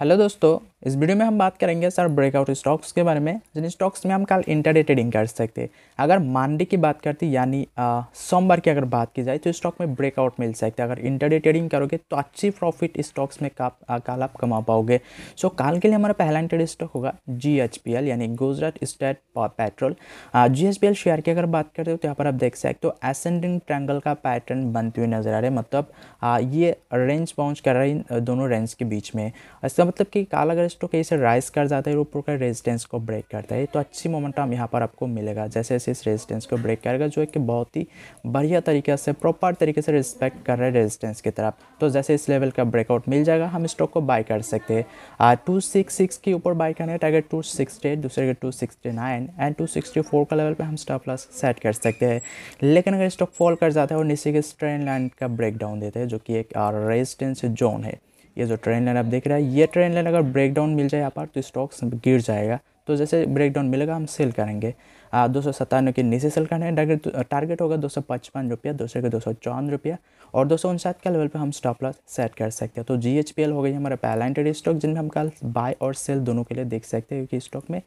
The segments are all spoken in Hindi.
हेलो दोस्तों इस वीडियो में हम बात करेंगे सर ब्रेकआउट स्टॉक्स के बारे में जिन स्टॉक्स में हम कल इंटरडे ट्रेडिंग कर सकते हैं अगर मानडे की बात करते यानी सोमवार की अगर बात की जाए तो स्टॉक में ब्रेकआउट मिल सकते अगर इंटरडे ट्रेडिंग करोगे तो अच्छी प्रॉफिट स्टॉक्स में का, आ, काल आप कमा पाओगे सो काल के लिए हमारा पहला इंटरडे स्टॉक होगा जी यानी गुजरात स्टेट पेट्रोल जी शेयर की अगर बात करते हो तो यहाँ पर आप देख सकते हो तो एसेंडिंग ट्रैंगल का पैटर्न बनती हुई नज़र आ रहा है मतलब ये रेंज पहुँच कर रहे हैं दोनों रेंज के बीच में इसका मतलब कि काल अगर स्टॉक ऐसे राइज कर जाता है ऊपर का रेजिडेंस को ब्रेक करता है तो अच्छी मोमेंटम यहाँ पर आपको मिलेगा जैसे जैसे इस रेजिडेंस को ब्रेक करेगा जो कि बहुत ही बढ़िया तरीके से प्रॉपर तरीके से रिस्पेक्ट कर रहे हैं रेजिडेंस की तरफ तो जैसे इस लेवल का ब्रेकआउट मिल जाएगा हम स्टॉक को बाई कर सकते हैं टू सिक्स सिक्स के ऊपर बाई करने का टारगेट टू सिक्सटी एट दूसरे का two sixty nine and two sixty four का लेवल पर हम स्टॉप लॉस सेट कर सकते हैं लेकिन अगर स्टॉक फॉल कर जाता है और नीचे के स्ट्रेन लाइन का डाउन देते हैं जो कि एक रेजिडेंस जोन है ये जो ट्रेन लाइन आप देख रहे हैं ये ट्रेन लाइन अगर ब्रेक डाउन मिल जाए यहाँ पर तो स्टॉक्स गिर जाएगा तो जैसे ब्रेक डाउन मिलेगा हम सेल करेंगे दो सौ सत्तानवे के नीचे सेल करना है टारगेट होगा दो सौ पचपन रुपया दूसरे के दो सौ चौवन रुपया और दो सौ उनसाठ के लेवल पे हम स्टॉप लॉस सेट कर सकते हैं तो जी एच पी एल हो गई हमारा पहला इंटेड स्टॉक जिनमें हम कल बाय और सेल दोनों के लिए देख सकते हैं क्योंकि स्टॉक में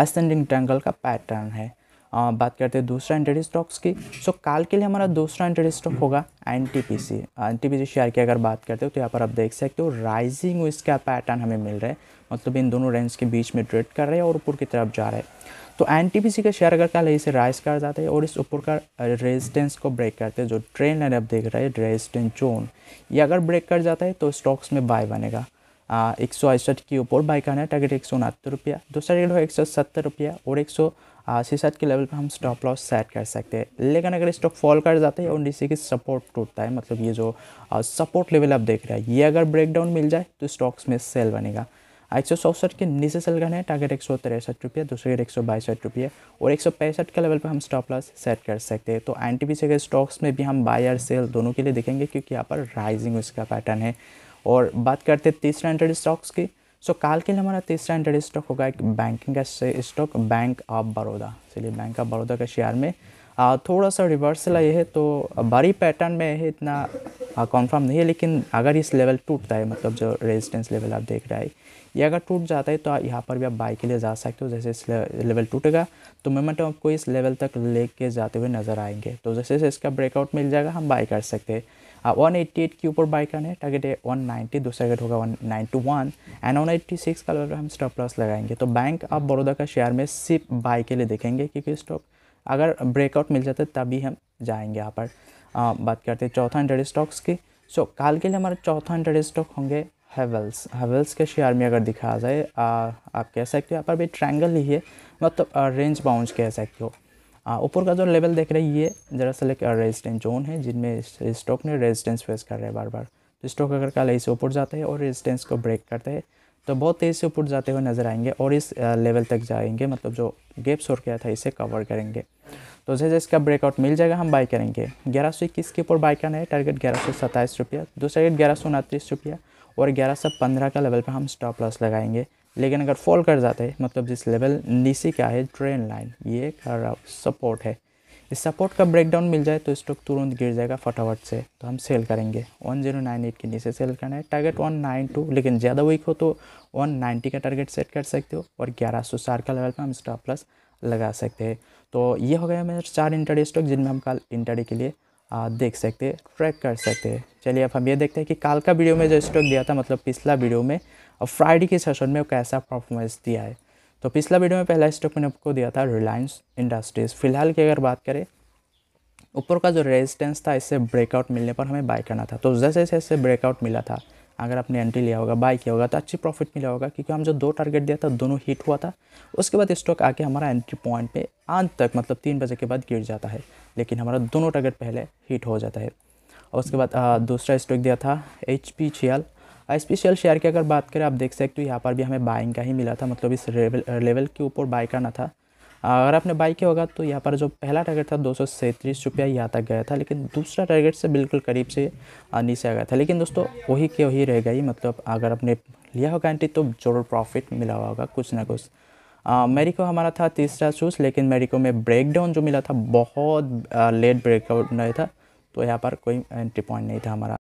आसेंडिंग ट्रैंगल का पैटर्न है आ, बात करते हैं दूसरा इंट्रेडी स्टॉक्स की सो काल के लिए हमारा दूसरा इंट्रेडी स्टॉक होगा N T P C N T P C share की अगर बात करते हो तो यहाँ पर आप देख सकते हो राइजिंग इसका पैटर्न हमें मिल रहा है मतलब इन दोनों रेंज के बीच में ट्रेड कर रहे हैं और ऊपर की तरफ जा रहे हैं तो एन टी पी सी का शेयर अगर कल इसे राइज कर जाता है और इस ऊपर का रेजिस्टेंस को ब्रेक करते हैं जो ट्रेन लाइन आप देख रहे हैं रेजिस्टेंस जोन ये अगर ब्रेक कर जाता है तो स्टॉक्स में बाय बनेगा एक सौ अड़सठ के ऊपर बाई करना है टारगेट एक सौ उनहत्तर रुपया दूसरा टारगेट होगा एक सौ सत्तर रुपया और एक सौ छः के लेवल पे हम स्टॉप लॉस सेट कर सकते हैं लेकिन अगर स्टॉक फॉल कर जाता है और नीचे की सपोर्ट टूटता है मतलब ये जो सपोर्ट लेवल आप देख रहे हैं ये अगर ब्रेकडाउन मिल जाए तो स्टॉक्स में सेल बनेगा एक सौ चौसठ के नीचे सेल करना है टारगेट एक सौ तिरसठ रुपये दूसरे एक सौ बासठ रुपये और एक सौ पैंसठ के लेवल पर हम स्टॉप लॉस सेट कर सकते हैं तो एन टी पी से स्टॉक्स में भी हम बाय और सेल दोनों के लिए देखेंगे क्योंकि यहाँ पर राइजिंग उसका पैटर्न है और बात करते हैं तीसरा हंड्रेड स्टॉक्स की सो so, काल के लिए हमारा तीसरा इंटरेस्ट स्टॉक होगा एक बैंकिंग का स्टॉक बैंक ऑफ बड़ौदा चलिए बैंक ऑफ बड़ौदा के शेयर में थोड़ा सा रिवर्सल आई है तो बड़ी पैटर्न में है इतना कंफर्म नहीं है लेकिन अगर इस लेवल टूटता है मतलब जो रेजिस्टेंस लेवल आप देख रहे हैं ये अगर टूट जाता है तो यहाँ पर भी आप बाई के लिए जा सकते हो जैसे इस लेवल टूटेगा तो मोमेंटम आपको इस लेवल तक लेके जाते हुए नज़र आएंगे तो जैसे जैसे इसका ब्रेकआउट मिल जाएगा हम बाई कर सकते हैं वन एट्टी एट के ऊपर बाई करना है टारगेट है वन नाइन्टी दूसरा टारगेट होगा one ninety one and one eighty six का लेवल हम स्टॉप लॉस लगाएंगे तो बैंक आप बड़ौदा का शेयर में सिर्फ बाई के लिए देखेंगे क्योंकि स्टॉक अगर ब्रेकआउट मिल जाता है तभी हम जाएंगे यहाँ पर आ, बात करते हैं चौथा हंड्रेड स्टॉक्स की सो so, काल के लिए हमारा चौथा हंड्रेड स्टॉक होंगे हेवल्स हेवल्स के शेयर में अगर दिखा जाए आ, आप कह सकते हो यहाँ पर भी ट्रैंगल ही है मतलब तो रेंज बाउंस कह सकते हो ऊपर का जो लेवल देख रहे हैं ये दरअसल एक रेजिस्टेंस जोन है जिनमें स्टॉक ने रेजिस्टेंस फेस कर रहे हैं बार बार तो स्टॉक अगर कल ऐसे ऊपर जाता है और रेजिस्टेंस को ब्रेक करता है तो बहुत तेज़ से ऊपर जाते हुए नज़र आएंगे और इस लेवल तक जाएंगे मतलब जो गैप शोर किया था इसे कवर करेंगे तो जैसे इसका ब्रेकआउट मिल जाएगा हम बाई करेंगे ग्यारह सौ इक्कीस के ऊपर बाई करना है टारगेट ग्यारह सौ सत्ताईस रुपया दूसरा रेट ग्यारह सौ उनतीस रुपया और ग्यारह सौ पंद्रह का लेवल पर हम स्टॉप लॉस लगाएंगे लेकिन अगर फॉल कर जाते हैं मतलब जिस लेवल नीचे का है ट्रेन लाइन ये खराब सपोर्ट है इस सपोर्ट का ब्रेकडाउन मिल जाए तो स्टॉक तुरंत गिर जाएगा फटाफट से तो हम सेल करेंगे 1098 के नीचे सेल करना है टारगेट 192 लेकिन ज़्यादा वीक हो तो 190 का टारगेट सेट कर सकते हो और 1100 चार का लेवल पर हम स्टॉप प्लस लगा सकते हैं तो ये हो गया मेरे चार इंटरडे स्टॉक जिनमें हम कल इंटरडे के लिए आ, देख सकते हैं ट्रैक कर सकते हैं चलिए अब हम ये देखते हैं कि काल का वीडियो में जो स्टॉक दिया था मतलब पिछला वीडियो में और फ्राइडे के सेशन में कैसा परफॉर्मेंस दिया है तो पिछला वीडियो में पहला स्टॉक मैंने आपको दिया था रिलायंस इंडस्ट्रीज़ फिलहाल की अगर बात करें ऊपर का जो रेजिस्टेंस था इससे ब्रेकआउट मिलने पर हमें बाय करना था तो जैसे जैसे इससे ब्रेकआउट मिला था अगर आपने एंट्री लिया होगा बाय किया होगा तो अच्छी प्रॉफिट मिला होगा क्योंकि हम जो दो टारगेट दिया था दोनों हिट हुआ था उसके बाद स्टॉक आके हमारा एंट्री पॉइंट पे आज तक मतलब तीन बजे के बाद गिर जाता है लेकिन हमारा दोनों टारगेट पहले हिट हो जाता है और उसके बाद दूसरा स्टॉक दिया था एच पी छियाल स्पेशल शेयर की अगर बात करें आप देख सकते हो यहाँ पर भी हमें बाइंग का ही मिला था मतलब इस लेवल लेवल के ऊपर बाय करना था अगर आपने बाई किया होगा तो यहाँ पर जो पहला टारगेट था दो सौ सैंतीस रुपया यहाँ तक गया था लेकिन दूसरा टारगेट से बिल्कुल करीब से नीचे आ गया था लेकिन दोस्तों वही के वही रह गई मतलब अगर आपने लिया होगा एंट्री तो जरूर प्रॉफिट मिला होगा कुछ ना कुछ मेरी को हमारा था तीसरा चूज लेकिन मेरी को में ब्रेकडाउन जो मिला था बहुत लेट ब्रेकआउट नहीं था तो यहाँ पर कोई एंट्री पॉइंट नहीं था हमारा